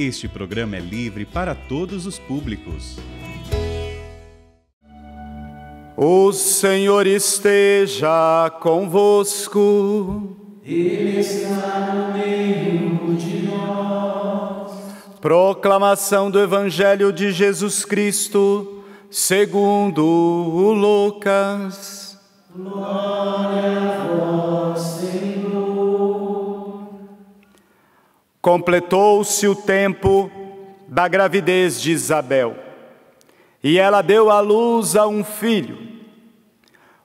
Este programa é livre para todos os públicos. O Senhor esteja convosco. Ele está no meio de nós. Proclamação do Evangelho de Jesus Cristo, segundo o Lucas. Glória completou-se o tempo da gravidez de Isabel, e ela deu à luz a um filho.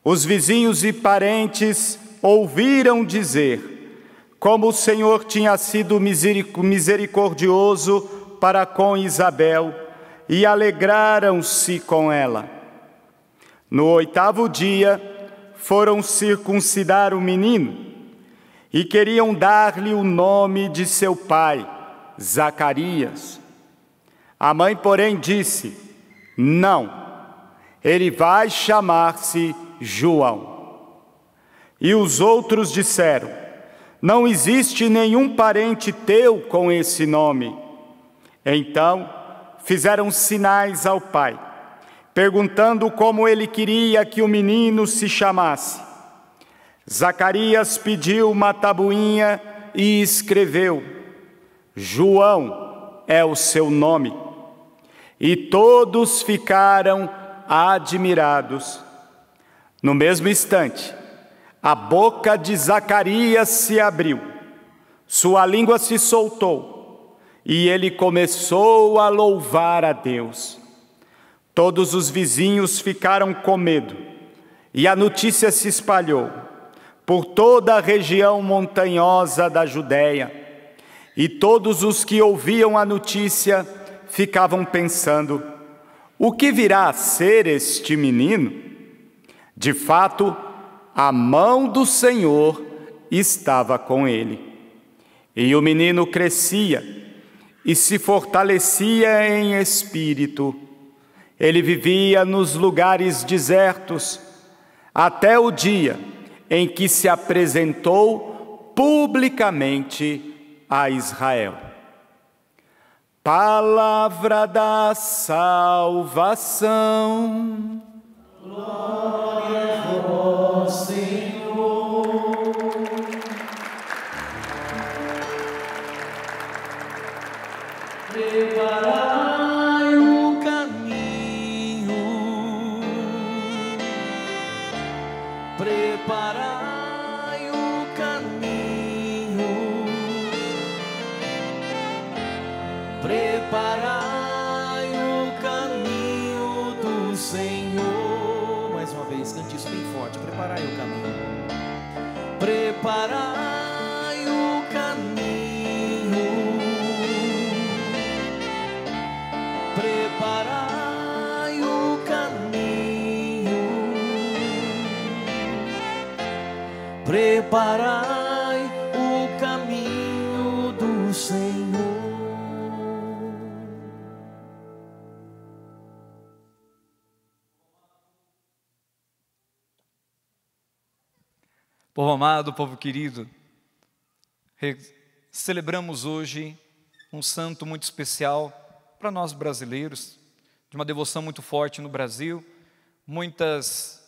Os vizinhos e parentes ouviram dizer como o Senhor tinha sido misericordioso para com Isabel e alegraram-se com ela. No oitavo dia, foram circuncidar o menino e queriam dar-lhe o nome de seu pai, Zacarias. A mãe, porém, disse: Não, ele vai chamar-se João. E os outros disseram: Não existe nenhum parente teu com esse nome. Então fizeram sinais ao pai, perguntando como ele queria que o menino se chamasse. Zacarias pediu uma tabuinha e escreveu: João é o seu nome. E todos ficaram admirados. No mesmo instante, a boca de Zacarias se abriu, sua língua se soltou e ele começou a louvar a Deus. Todos os vizinhos ficaram com medo e a notícia se espalhou por toda a região montanhosa da Judéia. E todos os que ouviam a notícia ficavam pensando: o que virá a ser este menino? De fato, a mão do Senhor estava com ele. E o menino crescia e se fortalecia em espírito. Ele vivia nos lugares desertos até o dia em que se apresentou publicamente a Israel. Palavra da salvação. Glória Povo amado, povo querido, celebramos hoje um santo muito especial para nós brasileiros, de uma devoção muito forte no Brasil. Muitas,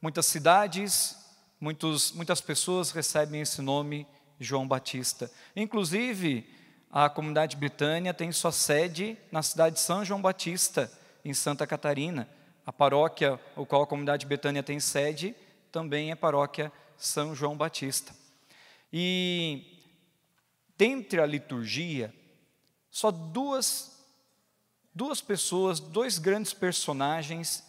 muitas cidades, muitos, muitas pessoas recebem esse nome, João Batista. Inclusive, a comunidade britânia tem sua sede na cidade de São João Batista, em Santa Catarina. A paróquia, o qual a comunidade Betânia tem sede, também é paróquia são João Batista. E dentre a liturgia, só duas duas pessoas, dois grandes personagens,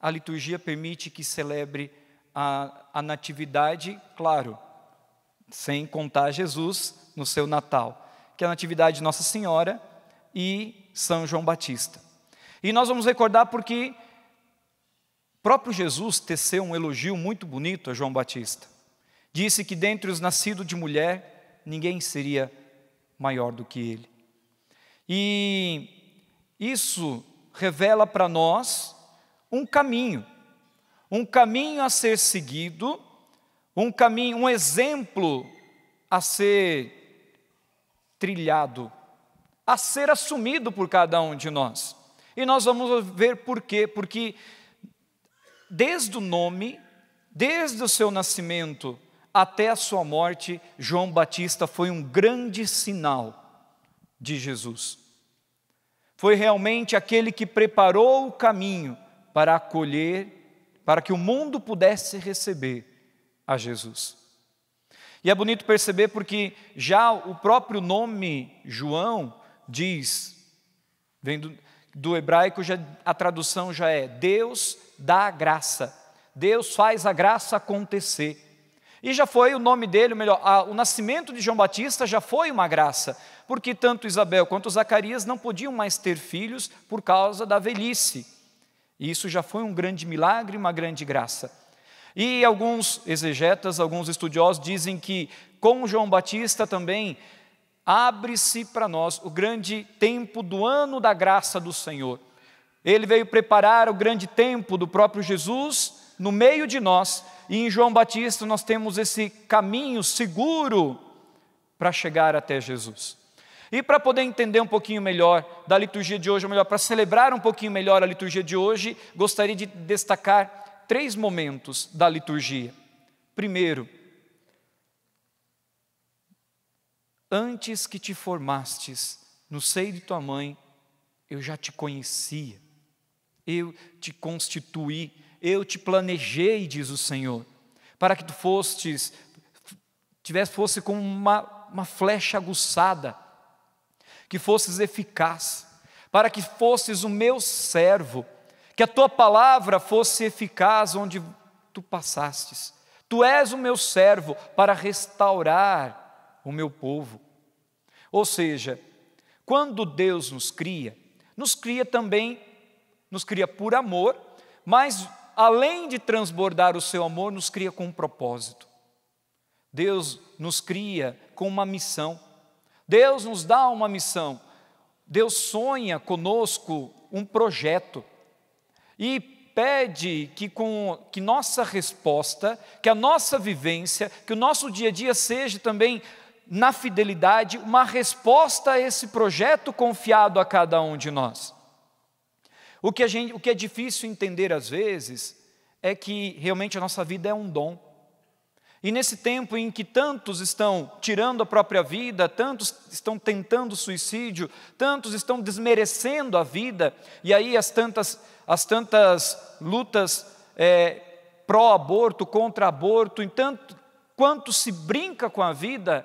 a liturgia permite que celebre a, a natividade, claro, sem contar Jesus no seu Natal, que é a natividade de Nossa Senhora e São João Batista. E nós vamos recordar porque próprio Jesus teceu um elogio muito bonito a João Batista. Disse que dentre os nascidos de mulher, ninguém seria maior do que ele. E isso revela para nós um caminho, um caminho a ser seguido, um caminho, um exemplo a ser trilhado, a ser assumido por cada um de nós. E nós vamos ver por quê? Porque desde o nome, desde o seu nascimento até a sua morte, João Batista foi um grande sinal de Jesus. Foi realmente aquele que preparou o caminho para acolher, para que o mundo pudesse receber a Jesus. E é bonito perceber porque já o próprio nome João diz, vem do, do hebraico, já, a tradução já é Deus dá a graça. Deus faz a graça acontecer. E já foi o nome dele, ou melhor, a, o nascimento de João Batista já foi uma graça, porque tanto Isabel quanto Zacarias não podiam mais ter filhos por causa da velhice. E isso já foi um grande milagre, uma grande graça. E alguns exegetas, alguns estudiosos dizem que com João Batista também abre-se para nós o grande tempo do ano da graça do Senhor. Ele veio preparar o grande tempo do próprio Jesus no meio de nós, e em João Batista nós temos esse caminho seguro para chegar até Jesus. E para poder entender um pouquinho melhor da liturgia de hoje, ou melhor, para celebrar um pouquinho melhor a liturgia de hoje, gostaria de destacar três momentos da liturgia. Primeiro, antes que te formastes no seio de tua mãe, eu já te conhecia. Eu te constituí, eu te planejei, diz o Senhor, para que tu fostes, tivesse, fosse como uma, uma flecha aguçada, que fosses eficaz, para que fosses o meu servo, que a tua palavra fosse eficaz onde tu passastes. Tu és o meu servo para restaurar o meu povo. Ou seja, quando Deus nos cria, nos cria também nos cria por amor, mas além de transbordar o seu amor, nos cria com um propósito. Deus nos cria com uma missão. Deus nos dá uma missão. Deus sonha conosco um projeto e pede que, com, que nossa resposta, que a nossa vivência, que o nosso dia a dia seja também na fidelidade uma resposta a esse projeto confiado a cada um de nós. O que, a gente, o que é difícil entender às vezes é que realmente a nossa vida é um dom. E nesse tempo em que tantos estão tirando a própria vida, tantos estão tentando suicídio, tantos estão desmerecendo a vida, e aí as tantas, as tantas lutas é, pró-aborto, contra-aborto, entanto, quanto se brinca com a vida,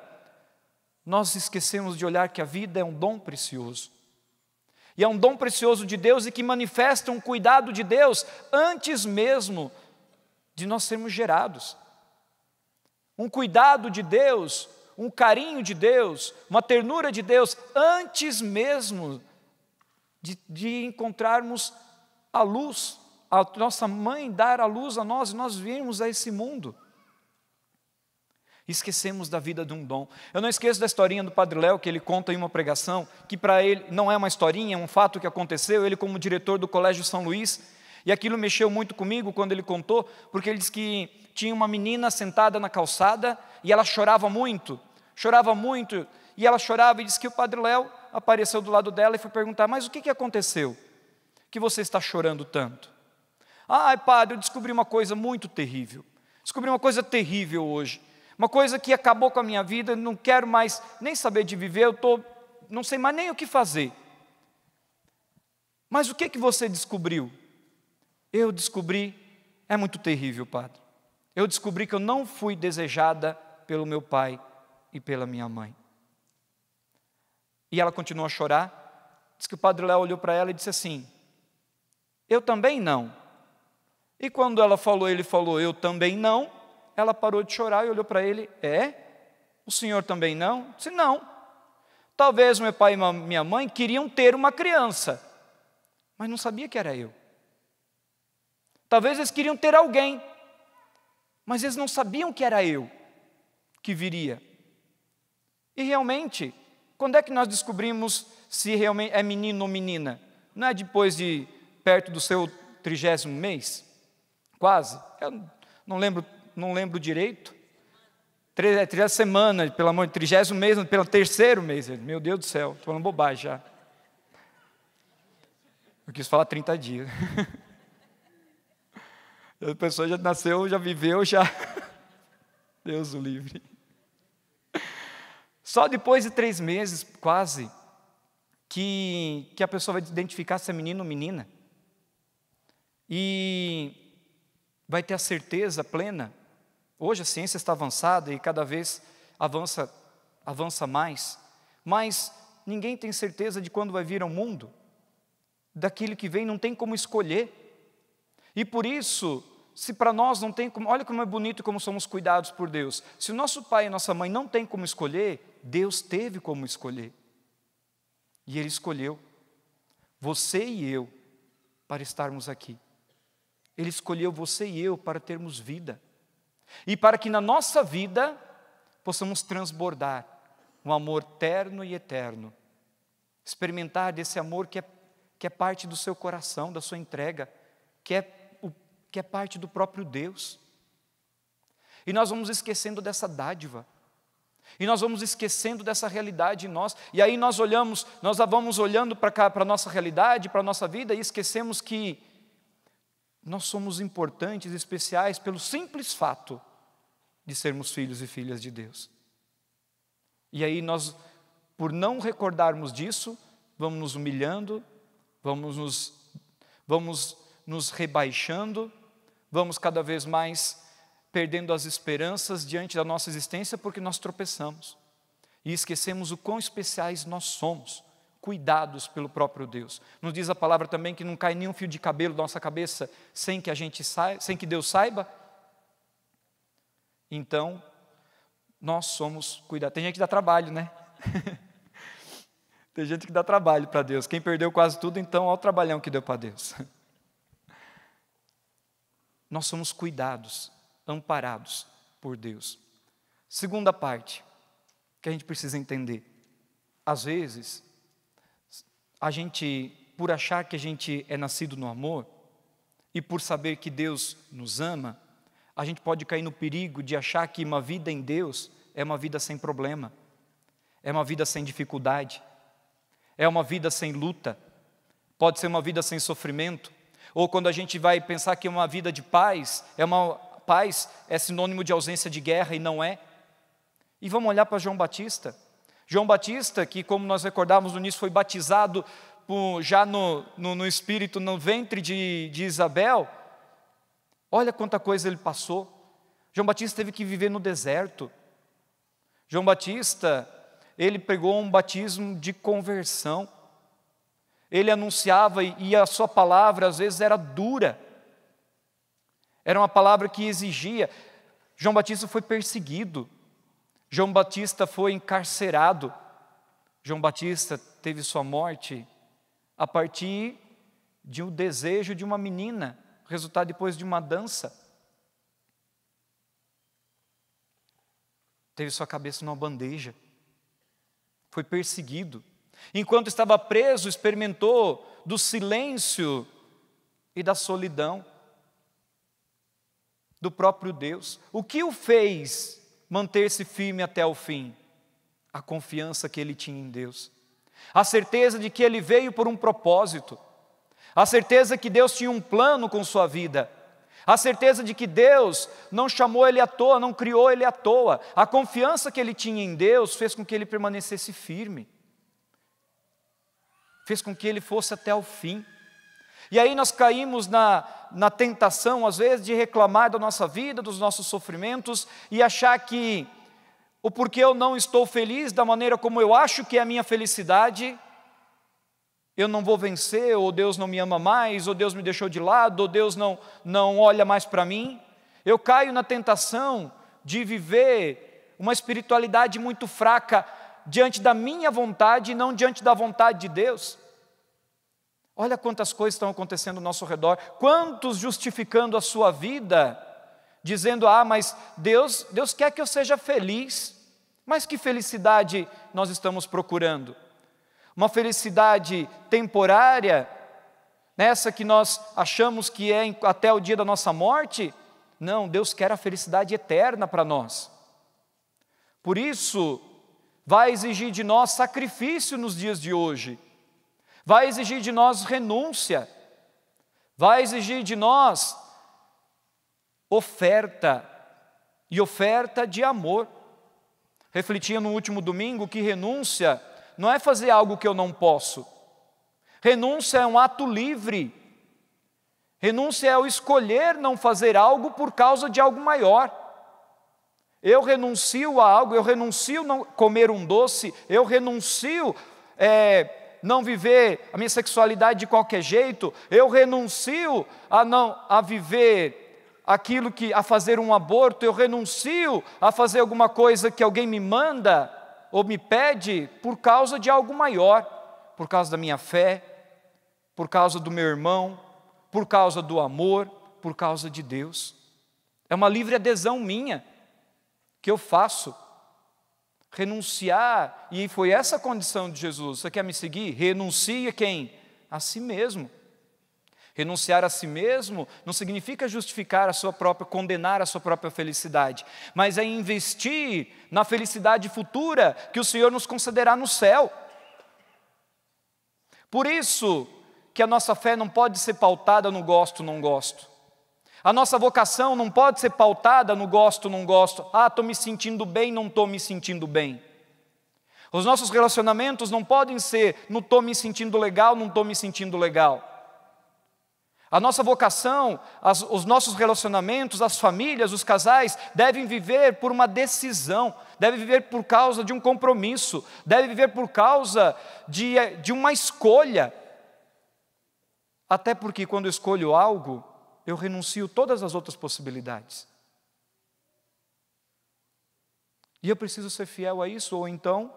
nós esquecemos de olhar que a vida é um dom precioso. E é um dom precioso de Deus e que manifesta um cuidado de Deus antes mesmo de nós sermos gerados. Um cuidado de Deus, um carinho de Deus, uma ternura de Deus antes mesmo de, de encontrarmos a luz, a nossa mãe dar a luz a nós e nós virmos a esse mundo. Esquecemos da vida de um dom. Eu não esqueço da historinha do Padre Léo que ele conta em uma pregação, que para ele não é uma historinha, é um fato que aconteceu. Ele, como diretor do Colégio São Luís, e aquilo mexeu muito comigo quando ele contou, porque ele disse que tinha uma menina sentada na calçada e ela chorava muito, chorava muito, e ela chorava e disse que o Padre Léo apareceu do lado dela e foi perguntar: Mas o que, que aconteceu que você está chorando tanto? Ai, padre, eu descobri uma coisa muito terrível. Descobri uma coisa terrível hoje. Uma coisa que acabou com a minha vida, não quero mais nem saber de viver, eu tô, não sei mais nem o que fazer. Mas o que que você descobriu? Eu descobri, é muito terrível, padre. Eu descobri que eu não fui desejada pelo meu pai e pela minha mãe. E ela continuou a chorar. Diz que o padre Léo olhou para ela e disse assim: Eu também não. E quando ela falou, ele falou: Eu também não. Ela parou de chorar e olhou para ele: É? O senhor também não? Disse: Não. Talvez meu pai e minha mãe queriam ter uma criança, mas não sabia que era eu. Talvez eles queriam ter alguém, mas eles não sabiam que era eu que viria. E realmente, quando é que nós descobrimos se realmente é menino ou menina? Não é depois de perto do seu trigésimo mês? Quase. Eu não lembro não lembro direito. é três semanas pelo amor de trigésimo mês, pelo terceiro mês. Meu Deus do céu, estou falando bobagem já. Eu quis falar 30 dias. A pessoa já nasceu, já viveu, já. Deus o livre. Só depois de três meses, quase, que, que a pessoa vai identificar se é menino ou menina. E vai ter a certeza plena Hoje a ciência está avançada e cada vez avança, avança mais, mas ninguém tem certeza de quando vai vir ao mundo. Daquele que vem não tem como escolher. E por isso, se para nós não tem como, olha como é bonito como somos cuidados por Deus. Se o nosso pai e nossa mãe não tem como escolher, Deus teve como escolher. E ele escolheu você e eu para estarmos aqui. Ele escolheu você e eu para termos vida e para que na nossa vida possamos transbordar um amor terno e eterno, experimentar desse amor que é, que é parte do seu coração, da sua entrega, que é, o, que é parte do próprio Deus. E nós vamos esquecendo dessa dádiva. E nós vamos esquecendo dessa realidade em nós. E aí nós olhamos, nós vamos olhando para a nossa realidade, para a nossa vida, e esquecemos que nós somos importantes, especiais, pelo simples fato de sermos filhos e filhas de Deus. E aí nós, por não recordarmos disso, vamos nos humilhando, vamos nos, vamos nos rebaixando, vamos cada vez mais perdendo as esperanças diante da nossa existência porque nós tropeçamos e esquecemos o quão especiais nós somos cuidados pelo próprio Deus. Nos diz a palavra também que não cai nenhum fio de cabelo da nossa cabeça sem que a gente saiba, sem que Deus saiba. Então, nós somos cuidados. Tem gente que dá trabalho, né? Tem gente que dá trabalho para Deus. Quem perdeu quase tudo, então, olha o trabalhão que deu para Deus. Nós somos cuidados, amparados por Deus. Segunda parte que a gente precisa entender. Às vezes, a gente, por achar que a gente é nascido no amor e por saber que Deus nos ama, a gente pode cair no perigo de achar que uma vida em Deus é uma vida sem problema, é uma vida sem dificuldade, é uma vida sem luta, pode ser uma vida sem sofrimento, ou quando a gente vai pensar que uma vida de paz é uma paz é sinônimo de ausência de guerra e não é. E vamos olhar para João Batista. João Batista, que, como nós recordávamos no início, foi batizado já no, no, no, espírito, no ventre de, de Isabel, olha quanta coisa ele passou. João Batista teve que viver no deserto. João Batista, ele pregou um batismo de conversão. Ele anunciava e a sua palavra às vezes era dura. Era uma palavra que exigia. João Batista foi perseguido. João Batista foi encarcerado. João Batista teve sua morte a partir de um desejo de uma menina, resultado depois de uma dança. Teve sua cabeça numa bandeja. Foi perseguido. Enquanto estava preso, experimentou do silêncio e da solidão do próprio Deus. O que o fez manter-se firme até o fim, a confiança que ele tinha em Deus, a certeza de que ele veio por um propósito, a certeza que Deus tinha um plano com sua vida, a certeza de que Deus não chamou ele à toa, não criou ele à toa, a confiança que ele tinha em Deus fez com que ele permanecesse firme, fez com que ele fosse até o fim. E aí nós caímos na, na tentação, às vezes, de reclamar da nossa vida, dos nossos sofrimentos e achar que o porquê eu não estou feliz da maneira como eu acho que é a minha felicidade, eu não vou vencer, ou Deus não me ama mais, ou Deus me deixou de lado, ou Deus não, não olha mais para mim. Eu caio na tentação de viver uma espiritualidade muito fraca diante da minha vontade e não diante da vontade de Deus. Olha quantas coisas estão acontecendo ao nosso redor, quantos justificando a sua vida, dizendo: "Ah, mas Deus, Deus quer que eu seja feliz". Mas que felicidade nós estamos procurando? Uma felicidade temporária, nessa que nós achamos que é até o dia da nossa morte? Não, Deus quer a felicidade eterna para nós. Por isso, vai exigir de nós sacrifício nos dias de hoje vai exigir de nós renúncia, vai exigir de nós oferta, e oferta de amor. Refletia no último domingo que renúncia não é fazer algo que eu não posso, renúncia é um ato livre, renúncia é o escolher não fazer algo por causa de algo maior. Eu renuncio a algo, eu renuncio a comer um doce, eu renuncio é, não viver a minha sexualidade de qualquer jeito, eu renuncio a não a viver aquilo que a fazer um aborto, eu renuncio a fazer alguma coisa que alguém me manda ou me pede por causa de algo maior, por causa da minha fé, por causa do meu irmão, por causa do amor, por causa de Deus. É uma livre adesão minha que eu faço Renunciar, e foi essa a condição de Jesus. Você quer me seguir? Renuncie quem? A si mesmo. Renunciar a si mesmo não significa justificar a sua própria, condenar a sua própria felicidade, mas é investir na felicidade futura que o Senhor nos concederá no céu. Por isso que a nossa fé não pode ser pautada no gosto, não gosto. A nossa vocação não pode ser pautada no gosto, não gosto. Ah, estou me sentindo bem, não estou me sentindo bem. Os nossos relacionamentos não podem ser no estou me sentindo legal, não estou me sentindo legal. A nossa vocação, as, os nossos relacionamentos, as famílias, os casais devem viver por uma decisão, devem viver por causa de um compromisso, devem viver por causa de, de uma escolha. Até porque quando eu escolho algo, eu renuncio todas as outras possibilidades. E eu preciso ser fiel a isso, ou então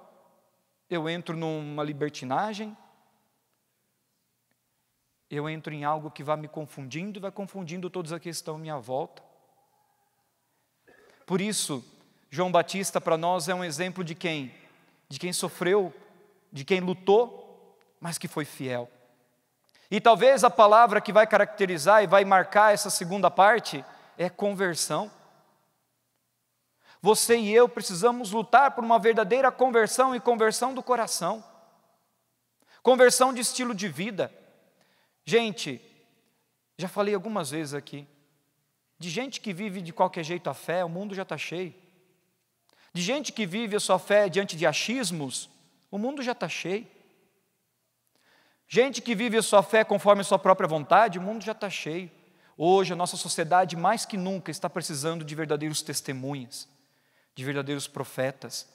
eu entro numa libertinagem, eu entro em algo que vai me confundindo e vai confundindo todos aqueles que estão à minha volta. Por isso, João Batista para nós é um exemplo de quem? De quem sofreu, de quem lutou, mas que foi fiel. E talvez a palavra que vai caracterizar e vai marcar essa segunda parte é conversão. Você e eu precisamos lutar por uma verdadeira conversão e conversão do coração, conversão de estilo de vida. Gente, já falei algumas vezes aqui, de gente que vive de qualquer jeito a fé, o mundo já está cheio. De gente que vive a sua fé diante de achismos, o mundo já está cheio. Gente que vive a sua fé conforme a sua própria vontade, o mundo já está cheio. Hoje a nossa sociedade mais que nunca está precisando de verdadeiros testemunhas, de verdadeiros profetas,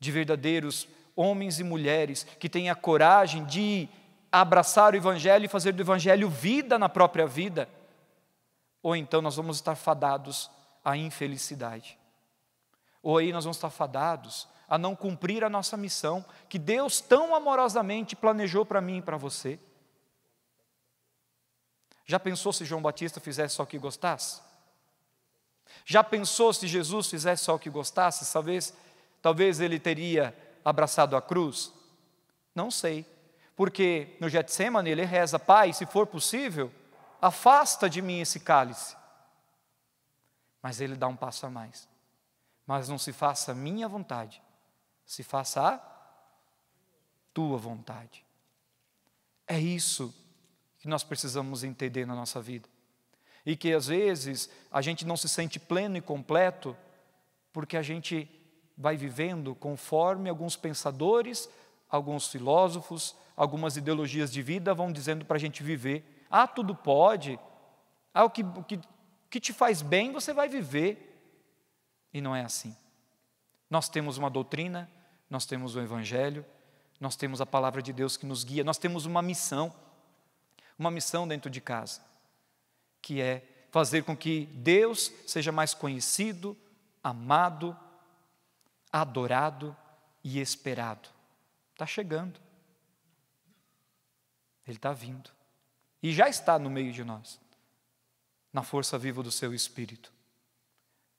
de verdadeiros homens e mulheres que tenham a coragem de abraçar o Evangelho e fazer do Evangelho vida na própria vida, ou então nós vamos estar fadados à infelicidade, ou aí nós vamos estar fadados a não cumprir a nossa missão que Deus tão amorosamente planejou para mim e para você? Já pensou se João Batista fizesse só o que gostasse? Já pensou se Jesus fizesse só o que gostasse? Talvez, talvez ele teria abraçado a cruz? Não sei, porque no Getsemane ele reza: Pai, se for possível, afasta de mim esse cálice. Mas ele dá um passo a mais. Mas não se faça minha vontade, se faça a tua vontade. É isso que nós precisamos entender na nossa vida. E que às vezes a gente não se sente pleno e completo porque a gente vai vivendo conforme alguns pensadores, alguns filósofos, algumas ideologias de vida vão dizendo para a gente viver. Ah, tudo pode. Ah, o que, o que, que te faz bem, você vai viver. E não é assim. Nós temos uma doutrina, nós temos o Evangelho, nós temos a palavra de Deus que nos guia, nós temos uma missão, uma missão dentro de casa, que é fazer com que Deus seja mais conhecido, amado, adorado e esperado. Está chegando. Ele está vindo. E já está no meio de nós, na força viva do seu espírito.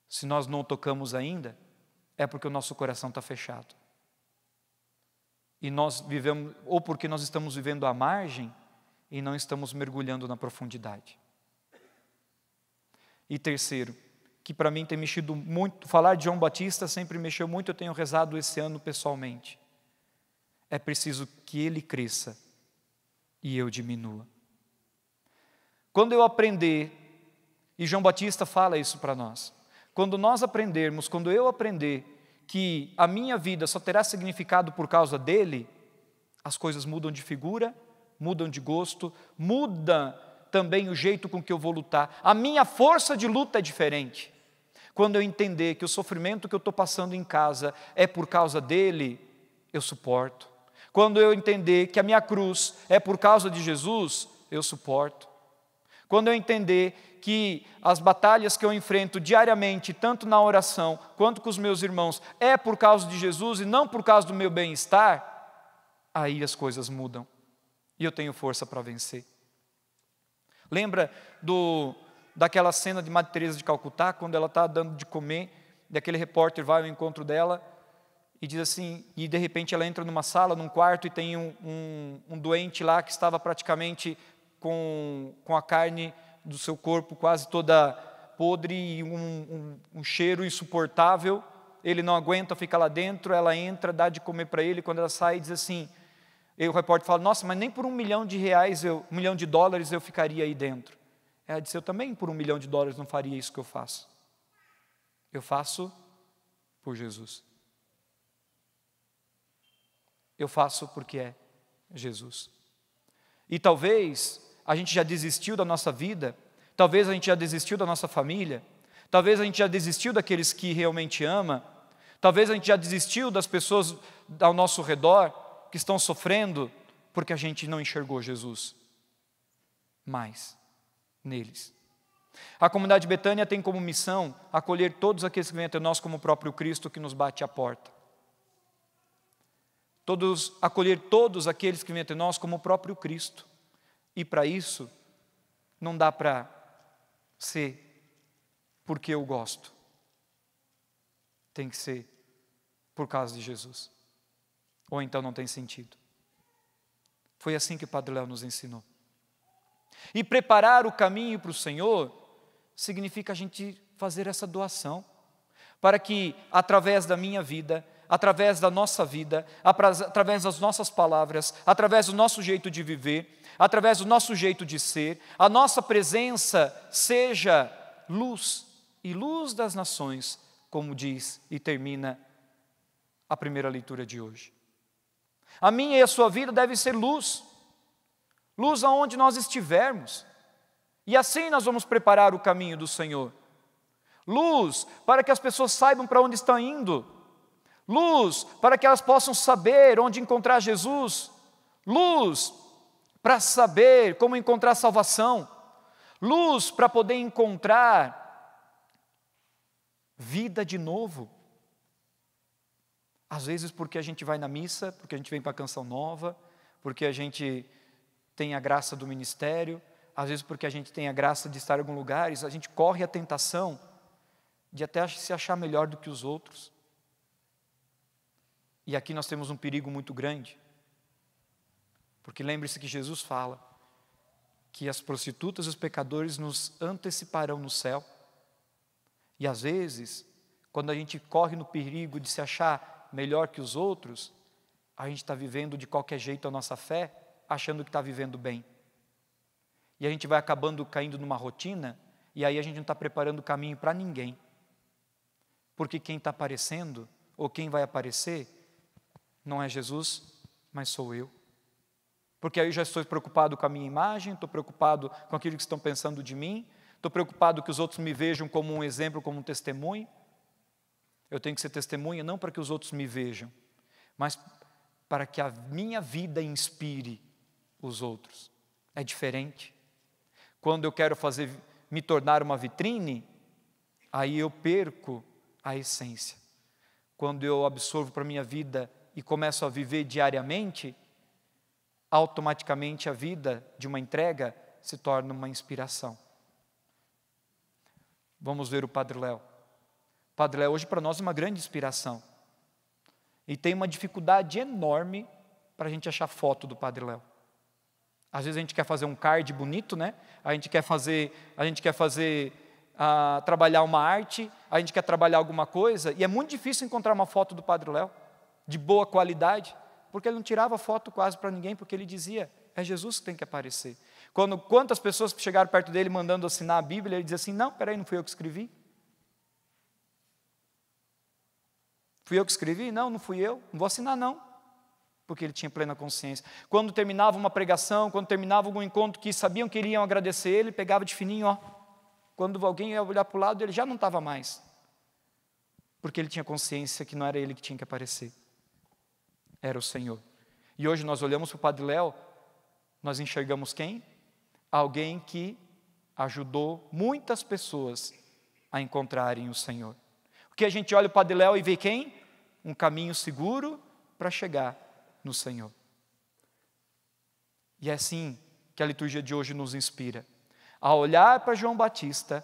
Se nós não tocamos ainda, é porque o nosso coração está fechado e nós vivemos, ou porque nós estamos vivendo à margem e não estamos mergulhando na profundidade. E terceiro, que para mim tem mexido muito, falar de João Batista sempre mexeu muito, eu tenho rezado esse ano pessoalmente. É preciso que ele cresça e eu diminua. Quando eu aprender, e João Batista fala isso para nós, quando nós aprendermos, quando eu aprender que a minha vida só terá significado por causa dele, as coisas mudam de figura, mudam de gosto, muda também o jeito com que eu vou lutar. A minha força de luta é diferente. Quando eu entender que o sofrimento que eu estou passando em casa é por causa dele, eu suporto. Quando eu entender que a minha cruz é por causa de Jesus, eu suporto quando eu entender que as batalhas que eu enfrento diariamente, tanto na oração quanto com os meus irmãos, é por causa de Jesus e não por causa do meu bem-estar, aí as coisas mudam e eu tenho força para vencer. Lembra do, daquela cena de Madre Teresa de Calcutá, quando ela está dando de comer, e aquele repórter vai ao encontro dela e diz assim, e de repente ela entra numa sala, num quarto, e tem um, um, um doente lá que estava praticamente com, com a carne do seu corpo quase toda podre e um, um, um cheiro insuportável. Ele não aguenta, fica lá dentro, ela entra, dá de comer para ele, quando ela sai diz assim, e o repórter fala, nossa, mas nem por um milhão de reais, eu, um milhão de dólares eu ficaria aí dentro. Ela disse, eu também por um milhão de dólares não faria isso que eu faço. Eu faço por Jesus. Eu faço porque é Jesus. E talvez a gente já desistiu da nossa vida, talvez a gente já desistiu da nossa família, talvez a gente já desistiu daqueles que realmente ama, talvez a gente já desistiu das pessoas ao nosso redor que estão sofrendo porque a gente não enxergou Jesus mais neles. A comunidade Betânia tem como missão acolher todos aqueles que vêm até nós como o próprio Cristo que nos bate à porta. Todos acolher todos aqueles que vêm até nós como o próprio Cristo. E para isso, não dá para ser porque eu gosto. Tem que ser por causa de Jesus. Ou então não tem sentido. Foi assim que o Padre Léo nos ensinou. E preparar o caminho para o Senhor significa a gente fazer essa doação, para que, através da minha vida, através da nossa vida, através das nossas palavras, através do nosso jeito de viver, através do nosso jeito de ser, a nossa presença seja luz e luz das nações, como diz e termina a primeira leitura de hoje. A minha e a sua vida deve ser luz, luz aonde nós estivermos, e assim nós vamos preparar o caminho do Senhor. Luz para que as pessoas saibam para onde estão indo luz para que elas possam saber onde encontrar Jesus, luz para saber como encontrar salvação, luz para poder encontrar vida de novo. Às vezes, porque a gente vai na missa, porque a gente vem para a canção nova, porque a gente tem a graça do ministério, às vezes, porque a gente tem a graça de estar em algum lugar, a gente corre a tentação de até se achar melhor do que os outros. E aqui nós temos um perigo muito grande. Porque lembre-se que Jesus fala que as prostitutas e os pecadores nos anteciparão no céu. E às vezes, quando a gente corre no perigo de se achar melhor que os outros, a gente está vivendo de qualquer jeito a nossa fé, achando que está vivendo bem. E a gente vai acabando caindo numa rotina, e aí a gente não está preparando o caminho para ninguém. Porque quem está aparecendo, ou quem vai aparecer, não é Jesus, mas sou eu. Porque aí já estou preocupado com a minha imagem, estou preocupado com aquilo que estão pensando de mim, estou preocupado que os outros me vejam como um exemplo, como um testemunho. Eu tenho que ser testemunha não para que os outros me vejam, mas para que a minha vida inspire os outros. É diferente. Quando eu quero fazer me tornar uma vitrine, aí eu perco a essência. Quando eu absorvo para a minha vida e começo a viver diariamente, automaticamente a vida de uma entrega se torna uma inspiração. Vamos ver o Padre Léo. Padre Léo hoje para nós é uma grande inspiração. E tem uma dificuldade enorme para a gente achar foto do Padre Léo. Às vezes a gente quer fazer um card bonito, né? A gente quer fazer, a gente quer fazer ah, trabalhar uma arte, a gente quer trabalhar alguma coisa, e é muito difícil encontrar uma foto do Padre Léo de boa qualidade, porque ele não tirava foto quase para ninguém, porque ele dizia: é Jesus que tem que aparecer. Quando quantas pessoas chegaram perto dele mandando assinar a Bíblia, ele dizia assim: não, peraí, não fui eu que escrevi. Fui eu que escrevi? Não, não fui eu, não vou assinar não. Porque ele tinha plena consciência. Quando terminava uma pregação, quando terminava algum encontro que sabiam que iriam agradecer ele, pegava de fininho, ó. Quando alguém ia olhar para o lado, ele já não estava mais. Porque ele tinha consciência que não era ele que tinha que aparecer era o Senhor. E hoje nós olhamos para o Padre Léo, nós enxergamos quem? Alguém que ajudou muitas pessoas a encontrarem o Senhor. O que a gente olha o Padre Léo e vê quem? Um caminho seguro para chegar no Senhor. E é assim que a liturgia de hoje nos inspira a olhar para João Batista,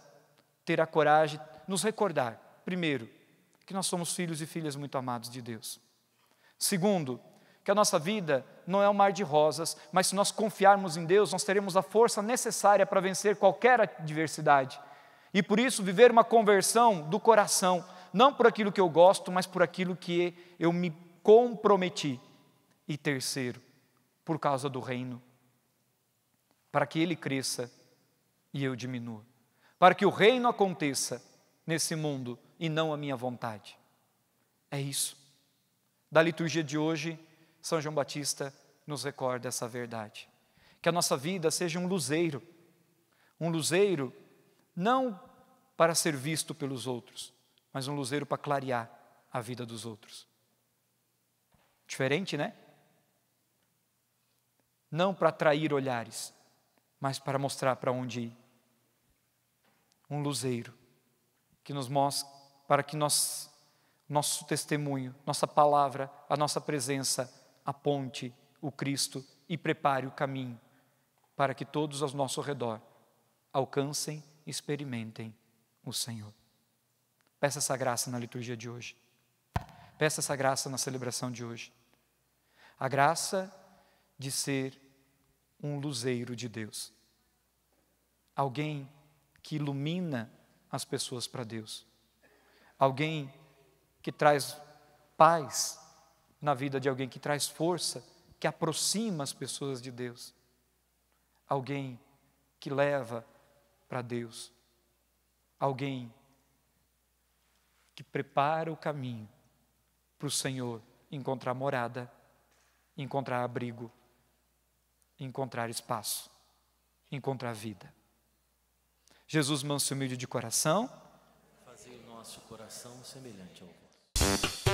ter a coragem, nos recordar, primeiro, que nós somos filhos e filhas muito amados de Deus. Segundo, que a nossa vida não é um mar de rosas, mas se nós confiarmos em Deus, nós teremos a força necessária para vencer qualquer adversidade. E por isso, viver uma conversão do coração, não por aquilo que eu gosto, mas por aquilo que eu me comprometi. E terceiro, por causa do reino, para que ele cresça e eu diminua, para que o reino aconteça nesse mundo e não a minha vontade. É isso da liturgia de hoje, São João Batista nos recorda essa verdade. Que a nossa vida seja um luzeiro, um luzeiro não para ser visto pelos outros, mas um luzeiro para clarear a vida dos outros. Diferente, né? Não para atrair olhares, mas para mostrar para onde ir. Um luzeiro que nos mostra para que nós nosso testemunho, nossa palavra, a nossa presença aponte o Cristo e prepare o caminho para que todos ao nosso redor alcancem e experimentem o Senhor. Peça essa graça na liturgia de hoje. Peça essa graça na celebração de hoje. A graça de ser um luzeiro de Deus. Alguém que ilumina as pessoas para Deus. Alguém que traz paz na vida de alguém, que traz força, que aproxima as pessoas de Deus. Alguém que leva para Deus. Alguém que prepara o caminho para o Senhor encontrar morada, encontrar abrigo, encontrar espaço, encontrar vida. Jesus, manso e humilde de coração, fazer o nosso coração semelhante ao you